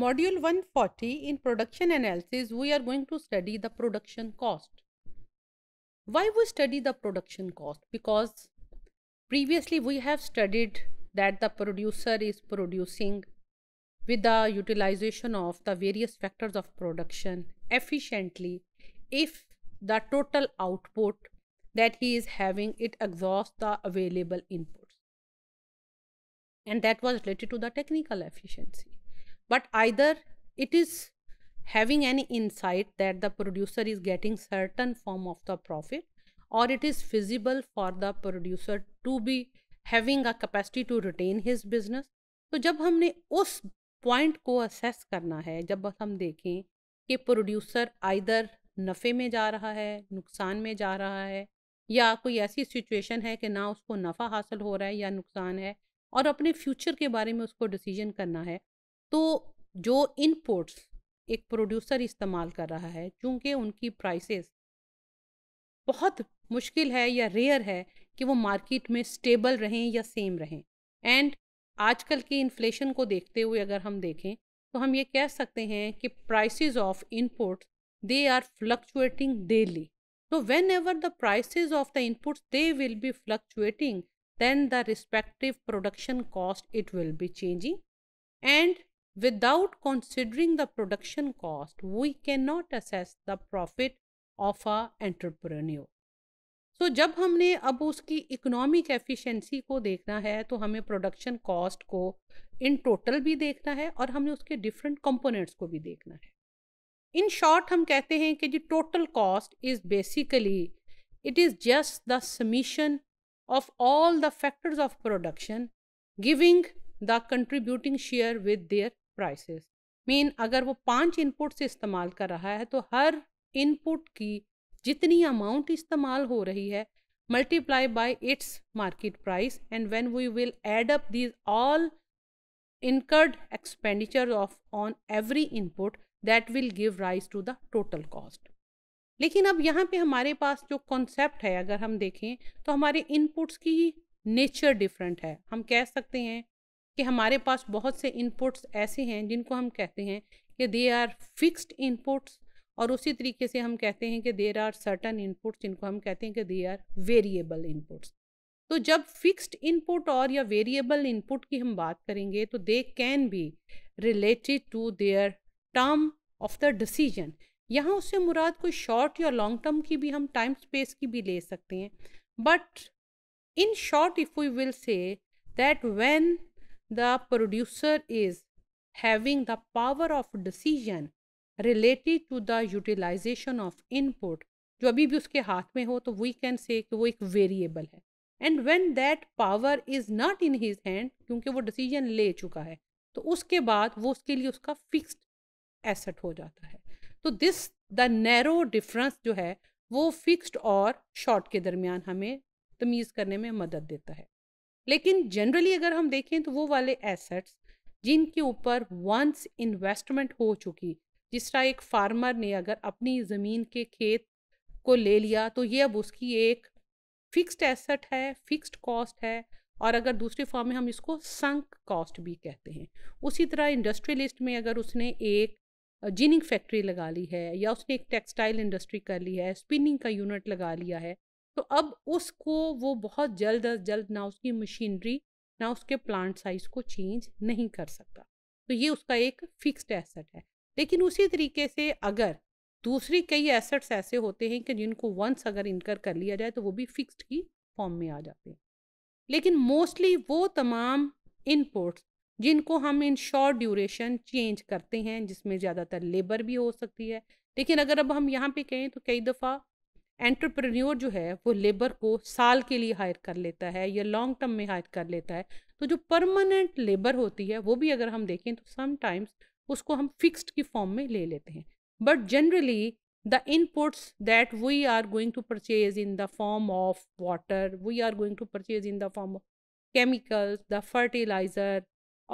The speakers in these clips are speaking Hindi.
Module 140 in production analysis we are going to study the production cost. Why we study the production cost? Because previously we have studied that the producer is producing with the utilization of the various factors of production efficiently if the total output that he is having it exhausts the available inputs and that was related to the technical efficiency but either it is having any insight that the producer is getting certain form of the profit or it is feasible for the producer to be having a capacity to retain his business तो जब हमने उस पॉइंट को असेस करना है जब हम देखें कि प्रोड्यूसर आइदर नफ़े में जा रहा है नुकसान में जा रहा है या कोई ऐसी सिचुएशन है कि ना उसको नफ़ा हासिल हो रहा है या नुकसान है और अपने फ्यूचर के बारे में उसको डिसीजन करना है तो जो इनपुट्स एक प्रोड्यूसर इस्तेमाल कर रहा है चूँकि उनकी प्राइसेस बहुत मुश्किल है या रेयर है कि वो मार्केट में स्टेबल रहें या सेम रहें एंड आजकल की इन्फ्लेशन को देखते हुए अगर हम देखें तो हम ये कह सकते हैं कि prices of inputs they are fluctuating daily तो whenever the price of the input they will be fluctuating then the respective production cost it will be changing and Without considering the production cost, we cannot assess the profit of a entrepreneur. So so, जब हमने अब उसकी इकोनॉमिक एफिशिएंसी को देखना है तो हमें प्रोडक्शन कॉस्ट को इन टोटल भी देखना है और हमें उसके डिफरेंट कंपोनेंट्स को भी देखना है इन शॉर्ट हम कहते हैं कि जी total cost is basically it is just the summation of all the factors of production giving the contributing share with their prices मेन अगर वो पांच इनपुट से इस्तेमाल कर रहा है तो हर इनपुट की जितनी अमाउंट इस्तेमाल हो रही है multiply by its market price and when we will add up these all incurred expenditure of on every input that will give rise to the total cost लेकिन अब यहाँ पे हमारे पास जो कॉन्सेप्ट है अगर हम देखें तो हमारे इनपुट्स की नेचर डिफरेंट है हम कह सकते हैं कि हमारे पास बहुत से इनपुट्स ऐसे हैं जिनको हम कहते हैं कि दे आर फिक्स्ड इनपुट्स और उसी तरीके से हम कहते हैं कि देर आर सर्टन इनपुट्स जिनको हम कहते हैं कि दे आर वेरिएबल इनपुट्स तो जब फिक्स्ड इनपुट और या वेरिएबल इनपुट की हम बात करेंगे तो they can be related to their term of the decision यहाँ उससे मुराद कोई शॉर्ट या लॉन्ग टर्म की भी हम टाइम स्पेस की भी ले सकते हैं but in short if we will say that when the producer is having the power of decision related to the utilization of input जो अभी भी उसके हाथ में हो तो वी कैन से कि वो एक वेरिएबल है and when that power is not in his hand क्योंकि वो डिसीजन ले चुका है तो उसके बाद वो उसके लिए उसका फिक्स्ड एसेट हो जाता है तो दिस द नैरो डिफरेंस जो है वो फिक्स्ड और शॉर्ट के दरमियान हमें तमीज़ करने में मदद देता है लेकिन जनरली अगर हम देखें तो वो वाले एसेट्स जिनके ऊपर वंस इन्वेस्टमेंट हो चुकी जिस तरह एक फार्मर ने अगर अपनी ज़मीन के खेत को ले लिया तो ये अब उसकी एक फिक्स्ड एसेट है फिक्स्ड कॉस्ट है और अगर दूसरे फॉर्म में हम इसको संक कॉस्ट भी कहते हैं उसी तरह इंडस्ट्रियलिस्ट में अगर उसने एक जीनिंग फैक्ट्री लगा ली है या उसने एक टेक्सटाइल इंडस्ट्री कर ली है स्पिनिंग का यूनिट लगा लिया है तो अब उसको वो बहुत जल्द अज जल्द ना उसकी मशीनरी ना उसके प्लांट साइज को चेंज नहीं कर सकता तो ये उसका एक फिक्स्ड एसेट है लेकिन उसी तरीके से अगर दूसरी कई एसेट्स ऐसे होते हैं कि जिनको वंस अगर इनकर कर लिया जाए तो वो भी फिक्स्ड की फॉर्म में आ जाते हैं लेकिन मोस्टली वो तमाम इनपुट्स जिनको हम इन शॉर्ट ड्यूरेशन चेंज करते हैं जिसमें ज़्यादातर लेबर भी हो सकती है लेकिन अगर अब हम यहाँ पे कहें तो कई दफ़ा एंटरप्रेन्योर जो है वो लेबर को साल के लिए हायर कर लेता है या लॉन्ग टर्म में हायर कर लेता है तो जो परमानेंट लेबर होती है वो भी अगर हम देखें तो समटाइम्स उसको हम फिक्स्ड की फॉर्म में ले लेते हैं but generally the inputs that we are going to purchase in the form of water we are going to purchase in the form of chemicals the fertiliser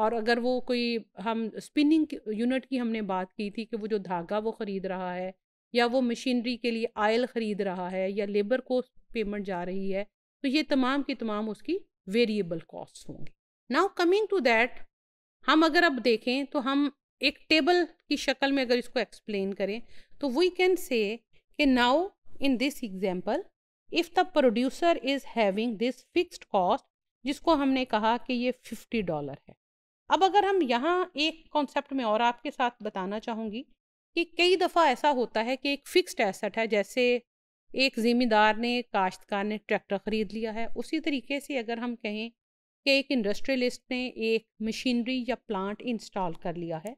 और अगर वो कोई हम स्पिनिंग यूनिट की हमने बात की थी कि वो जो धागा वो ख़रीद रहा है या वो मशीनरी के लिए आयल ख़रीद रहा है या लेबर को पेमेंट जा रही है तो ये तमाम की तमाम उसकी वेरिएबल कॉस्ट होंगी नाउ कमिंग टू दैट हम अगर अब देखें तो हम एक टेबल की शक्ल में अगर इसको एक्सप्लेन करें तो वी कैन से कि now in this example if the producer is having this fixed cost जिसको हमने कहा कि ये फिफ्टी डॉलर है अब अगर हम यहाँ एक कॉन्सेप्ट में और आपके साथ बताना चाहूँगी कि कई दफ़ा ऐसा होता है कि एक फिक्स्ड एसेट है जैसे एक ज़िम्मेदार ने काश्तकार ने ट्रैक्टर ख़रीद लिया है उसी तरीके से अगर हम कहें कि एक इंडस्ट्रियलिस्ट ने एक मशीनरी या प्लांट इंस्टॉल कर लिया है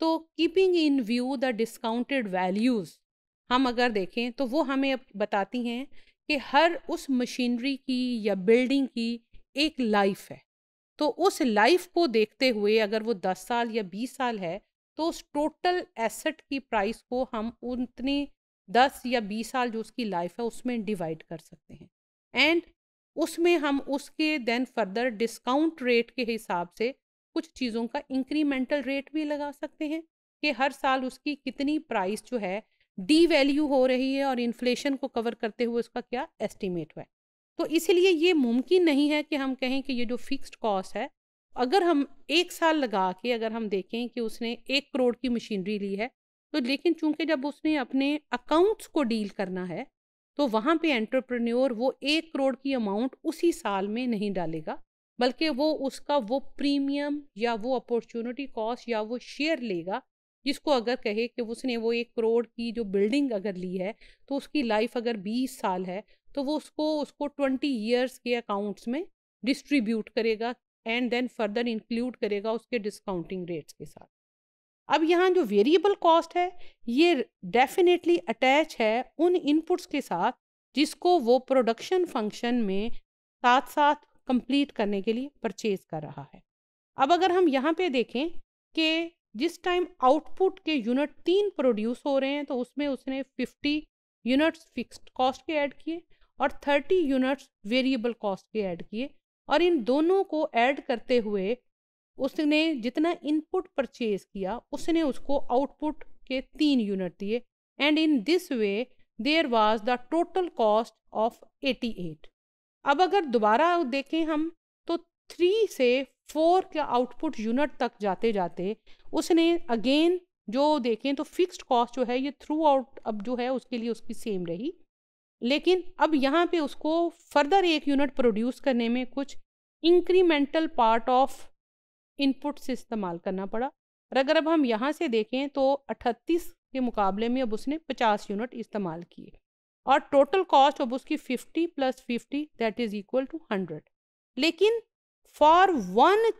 तो keeping in view the discounted values हम अगर देखें तो वो हमें अब बताती हैं कि हर उस मशीनरी की या बिल्डिंग की एक लाइफ है तो उस लाइफ को देखते हुए अगर वो दस साल या बीस साल है तो उस टोटल एसेट की प्राइस को हम उतनी दस या बीस साल जो उसकी लाइफ है उसमें डिवाइड कर सकते हैं एंड उसमें हम उसके देन फर्दर डिस्काउंट रेट के हिसाब से कुछ चीज़ों का इंक्रीमेंटल रेट भी लगा सकते हैं कि हर साल उसकी कितनी प्राइस जो है डी वैल्यू हो रही है और इन्फ्लेशन को कवर करते हुए उसका क्या एस्टिमेट हुआ है तो इसीलिए ये मुमकिन नहीं है कि हम कहें कि ये जो फिक्स्ड कॉस्ट है अगर हम एक साल लगा के अगर हम देखें कि उसने एक करोड़ की मशीनरी ली है तो लेकिन चूंकि जब उसने अपने अकाउंट्स को डील करना है तो वहाँ पे एंटरप्रेन्योर वो एक करोड़ की अमाउंट उसी साल में नहीं डालेगा बल्कि वो उसका वो प्रीमियम या वो अपॉर्चुनिटी कॉस्ट या वो शेयर लेगा जिसको अगर कहे कि उसने वो एक करोड़ की जो बिल्डिंग अगर ली है तो उसकी लाइफ अगर बीस साल है तो वो उसको उसको ट्वेंटी ईयर्स के अकाउंट्स में डिस्ट्रीब्यूट करेगा एंड देन फर्दर इंक्लूड करेगा उसके डिस्काउंटिंग रेट्स के साथ अब यहाँ जो वेरिएबल कॉस्ट है ये डेफिनेटली अटैच है उन इनपुट्स के साथ जिसको वो प्रोडक्शन फंक्शन में साथ साथ कंप्लीट करने के लिए परचेज कर रहा है अब अगर हम यहाँ पे देखें कि जिस टाइम आउटपुट के यूनिट तीन प्रोड्यूस हो रहे हैं तो उसमें उसने 50 यूनिट्स फिक्स्ड कॉस्ट के ऐड किए और 30 यूनिट्स वेरिएबल कॉस्ट के ऐड किए और इन दोनों को ऐड करते हुए उसने जितना इनपुट परचेज किया उसने उसको आउटपुट के तीन यूनिट दिए and in this way there was the total cost of 88 अब अगर दोबारा देखें हम तो थ्री से फोर के आउटपुट यूनिट तक जाते जाते उसने अगेन जो देखें तो फिक्स्ड कॉस्ट जो है ये थ्रू आउट अब जो है उसके लिए उसकी सेम रही लेकिन अब यहाँ पे उसको फर्दर एक यूनिट प्रोड्यूस करने में कुछ इंक्रीमेंटल पार्ट ऑफ इनपुट से इस्तेमाल करना पड़ा और अगर अब हम यहाँ से देखें तो 38 के मुकाबले में अब उसने 50 यूनिट इस्तेमाल किए और टोटल कॉस्ट अब उसकी 50 plus 50 that is equal to 100 लेकिन for one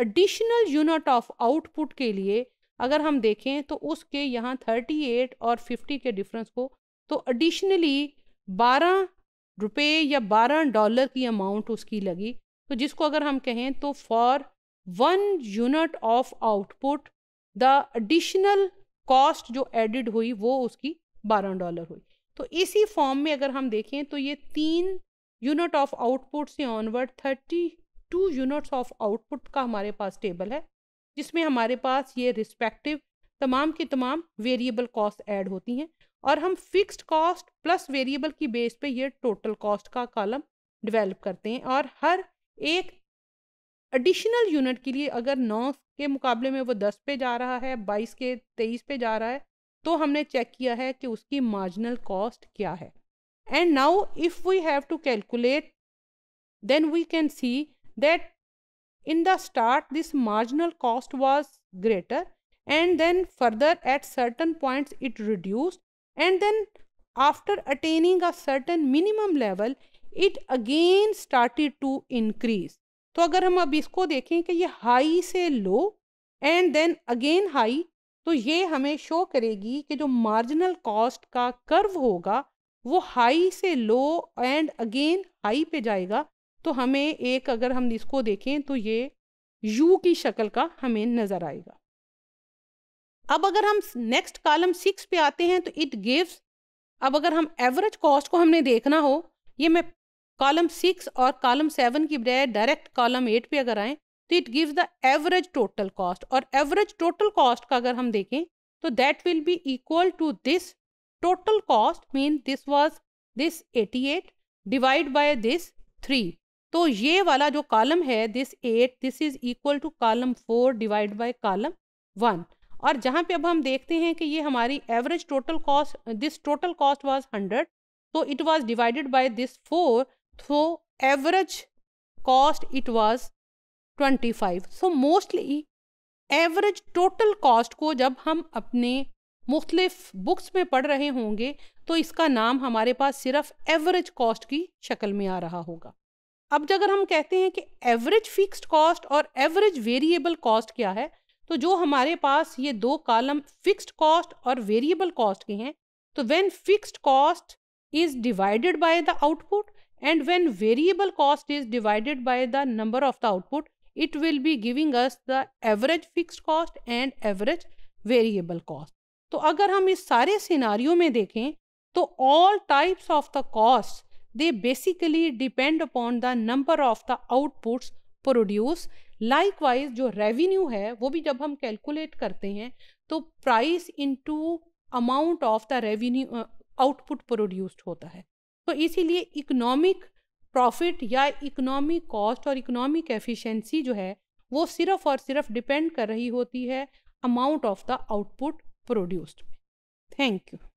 additional unit of output के लिए अगर हम देखें तो उसके यहाँ 38 और 50 के डिफरेंस को तो एडिशनली बारह रुपये या बारह डॉलर की अमाउंट उसकी लगी तो जिसको अगर हम कहें तो for one unit of output the additional cost जो एडिड हुई वो उसकी बारह डॉलर हुई तो इसी फॉर्म में अगर हम देखें तो ये तीन यूनिट ऑफ आउटपुट से onward thirty two units of output का हमारे पास टेबल है जिसमें हमारे पास ये रिस्पेक्टिव तमाम के तमाम वेरिएबल कॉस्ट ऐड होती हैं और हम फिक्स्ड कॉस्ट प्लस वेरिएबल की बेस पे ये टोटल कॉस्ट का कॉलम डेवलप करते हैं और हर एक एडिशनल यूनिट के लिए अगर नौ के मुकाबले में वो दस पे जा रहा है बाईस के तेईस पे जा रहा है तो हमने चेक किया है कि उसकी मार्जिनल कॉस्ट क्या है and now if we have to calculate then we can see that in the start this marginal cost was greater and then further at certain points it reduced and then after attaining a certain minimum level it again started to increase तो अगर हम अब इसको देखें कि ये हाई से low and then again high तो ये हमें शो करेगी कि जो मार्जिनल कॉस्ट का कर्व होगा वो हाई से लो एंड अगेन हाई पे जाएगा तो हमें एक अगर हम इसको देखें तो ये यू की शक्ल का हमें नज़र आएगा अब अगर हम नेक्स्ट कॉलम सिक्स पे आते हैं तो इट गिव्स अब अगर हम एवरेज कॉस्ट को हमने देखना हो ये मैं कॉलम सिक्स और कॉलम सेवन की बजाय डायरेक्ट कॉलम एट पे अगर आएँ तो it gives the average total cost और एवरेज टोटल कॉस्ट का अगर हम देखें तो that will be equal to this total cost mean this was this eighty eight divide by this three तो ये वाला जो कॉलम है this eight this is equal to column four divide by column one और जहाँ पे अब हम देखते हैं कि ये हमारी average total cost this total cost was hundred तो it was divided by this four so average cost it was twenty five so mostly average total cost को जब हम अपने मुख्तलिफ बुक्स में पढ़ रहे होंगे तो इसका नाम हमारे पास सिर्फ एवरेज कॉस्ट की शक्ल में आ रहा होगा अब अगर हम कहते हैं कि एवरेज फिक्स्ड कॉस्ट और एवरेज वेरिएबल कॉस्ट क्या है तो जो हमारे पास ये दो कॉलम फिक्स्ड कॉस्ट और वेरिएबल कॉस्ट के हैं तो when fixed cost is divided by the output and when variable cost is divided by the number of the output it will be giving us the average fixed cost and average variable cost तो अगर हम इस सारे सिनारियों में देखें तो all types of the cost they basically depend upon the number of the outputs produce likewise जो रेवेन्यू है वो भी जब हम कैलकुलेट करते हैं तो price into amount of the revenue output produced होता है तो इसीलिए इकोनॉमिक प्रॉफिट या इकोनॉमिक कॉस्ट और इकोनॉमिक एफिशिएंसी जो है वो सिर्फ और सिर्फ डिपेंड कर रही होती है amount of the output produced thank you